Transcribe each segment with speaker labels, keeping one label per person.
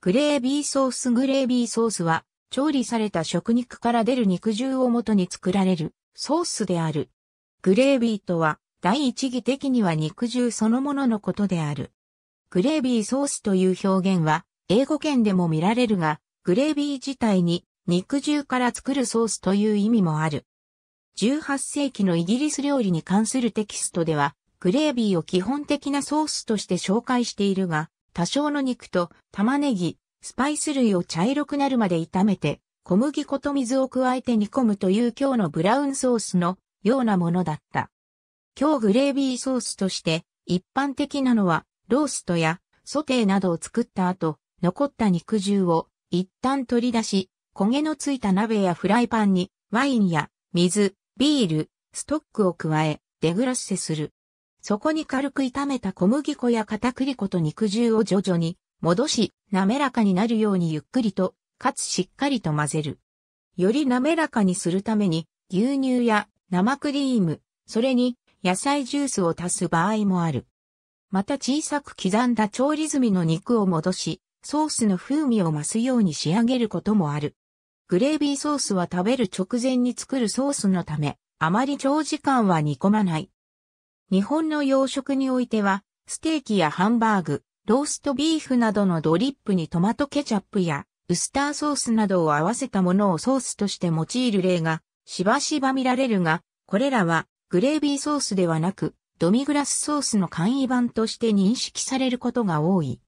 Speaker 1: グレービーソースグレービーソースは、調理された食肉から出る肉汁をもとに作られるソースである。グレービーとは、第一義的には肉汁そのもののことである。グレービーソースという表現は、英語圏でも見られるが、グレービー自体に肉汁から作るソースという意味もある。18世紀のイギリス料理に関するテキストでは、グレービーを基本的なソースとして紹介しているが、多少の肉と玉ねぎ、スパイス類を茶色くなるまで炒めて、小麦粉と水を加えて煮込むという今日のブラウンソースのようなものだった。今日グレービーソースとして一般的なのはローストやソテーなどを作った後、残った肉汁を一旦取り出し、焦げのついた鍋やフライパンにワインや水、ビール、ストックを加え、デグラッセする。そこに軽く炒めた小麦粉や片栗粉と肉汁を徐々に戻し、滑らかになるようにゆっくりと、かつしっかりと混ぜる。より滑らかにするために、牛乳や生クリーム、それに野菜ジュースを足す場合もある。また小さく刻んだ調理済みの肉を戻し、ソースの風味を増すように仕上げることもある。グレービーソースは食べる直前に作るソースのため、あまり長時間は煮込まない。日本の洋食においては、ステーキやハンバーグ、ローストビーフなどのドリップにトマトケチャップやウスターソースなどを合わせたものをソースとして用いる例がしばしば見られるが、これらはグレービーソースではなくドミグラスソースの簡易版として認識されることが多い。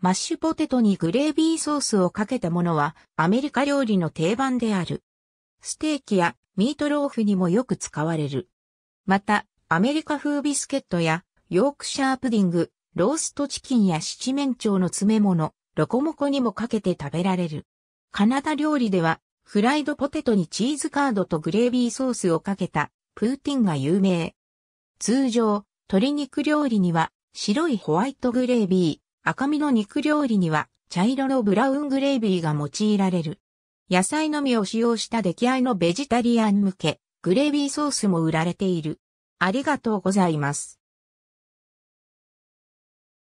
Speaker 1: マッシュポテトにグレービーソースをかけたものはアメリカ料理の定番である。ステーキやミートローフにもよく使われる。また、アメリカ風ビスケットや、ヨークシャープディング、ローストチキンや七面鳥の詰め物、ロコモコにもかけて食べられる。カナダ料理では、フライドポテトにチーズカードとグレービーソースをかけた、プーティンが有名。通常、鶏肉料理には、白いホワイトグレービー、赤身の肉料理には、茶色のブラウングレービーが用いられる。野菜のみを使用した出来合いのベジタリアン向け、グレービーソースも売られている。ありがとうございます。